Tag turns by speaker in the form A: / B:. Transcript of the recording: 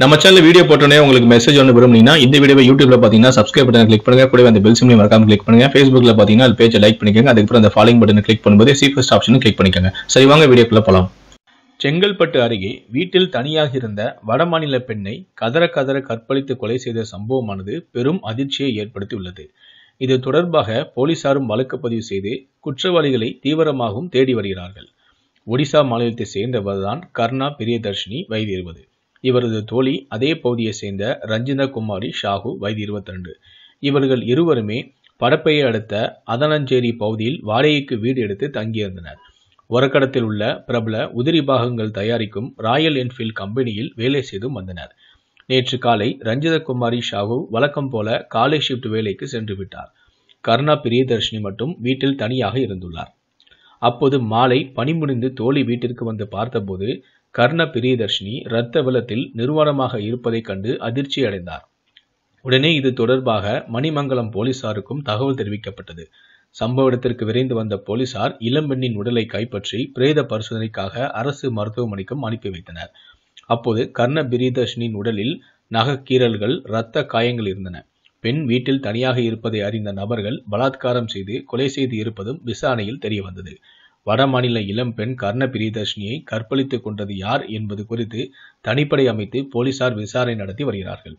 A: நம்ம channel video போட்டோன்னே உங்களுக்கு மெசேஜ் ஒன்று விரும்புனீங்கன்னா இந்த வீடியோ யூடியூப்ல பார்த்தீங்கன்னா சப்ஸ்கிரைப் பட்டன் கிளிக் பண்ணுங்க கூட அந்த பெல் சிம்லையும் மறக்காம கிளிக் பண்ணுங்க ஃபேஸ்புக்ல பார்த்தீங்கன்னா அது பேஜை லைக் பண்ணிக்கோங்க அதுக்கப்புறம் அந்த ஃபாலோ பட்டன் கிளிக் பண்ணும்போது சீஃபஸ்ட் ஆப்ஷன் கிளிக் பண்ணிக்கோங்க சரி வாங்க வீடியோக்குள்ள போகலாம்
B: செங்கல்பட்டு அருகே வீட்டில் தனியாக இருந்த வடமாநில பெண்ணை கதற கதற கற்பழித்து கொலை செய்த சம்பவமானது பெரும் அதிர்ச்சியை ஏற்படுத்தியுள்ளது இது தொடர்பாக போலீசாரும் வழக்கு பதிவு செய்து குற்றவாளிகளை தீவிரமாகவும் தேடி வருகிறார்கள் ஒடிசா மாநிலத்தை சேர்ந்தவர்தான் கர்ணா பிரியதர்ஷினி வயது இருபது இவரது தோழி அதே பகுதியை சேர்ந்த ரஞ்சிதா குமாரி ஷாகு வயது இருபத்தி ரெண்டு இவர்கள் இருவருமே படப்பையை அடுத்த அதனஞ்சேரி பகுதியில் வாடகைக்கு வீடு எடுத்து தங்கியிருந்தனர் ஒரக்கடத்தில் உள்ள பிரபல உதிரி பாகங்கள் தயாரிக்கும் ராயல் என்ஃபீல்ட் கம்பெனியில் வேலை செய்தும் வந்தனர் நேற்று காலை ரஞ்சிதகுமாரி ஷாகு வழக்கம் போல காலை ஷிப்ட் வேலைக்கு சென்று விட்டார் கருணா பிரியதர்ஷினி மட்டும் வீட்டில் தனியாக இருந்துள்ளார் அப்போது மாலை பணி முடிந்து தோழி வீட்டிற்கு வந்து பார்த்தபோது கர்ண பிரியதர்ஷினி இரத்த வெள்ளத்தில் நிர்வாணமாக இருப்பதைக் கண்டு அதிர்ச்சியடைந்தார் உடனே இது தொடர்பாக மணிமங்கலம் போலீசாருக்கும் தகவல் தெரிவிக்கப்பட்டது சம்பவ இடத்திற்கு விரைந்து வந்த போலீசார் இளம்பெண்ணின் உடலை கைப்பற்றி பிரேத பரிசோதனைக்காக அரசு மருத்துவமனைக்கும் அனுப்பி வைத்தனர் அப்போது கர்ண பிரியதர்ஷினின் உடலில் நகக்கீரல்கள் இரத்த காயங்கள் இருந்தன பெண் வீட்டில் தனியாக இருப்பதை அறிந்த நபர்கள் பலாத்காரம் செய்து கொலை செய்து இருப்பதும் விசாரணையில் தெரியவந்தது வடமாநில இளம்பெண் கர்ண பிரியதர்ஷினியை கற்பழித்துக் கொண்டது யார் என்பது குறித்து தனிப்படை அமைத்து போலீசார் விசாரணை நடத்தி வருகிறார்கள்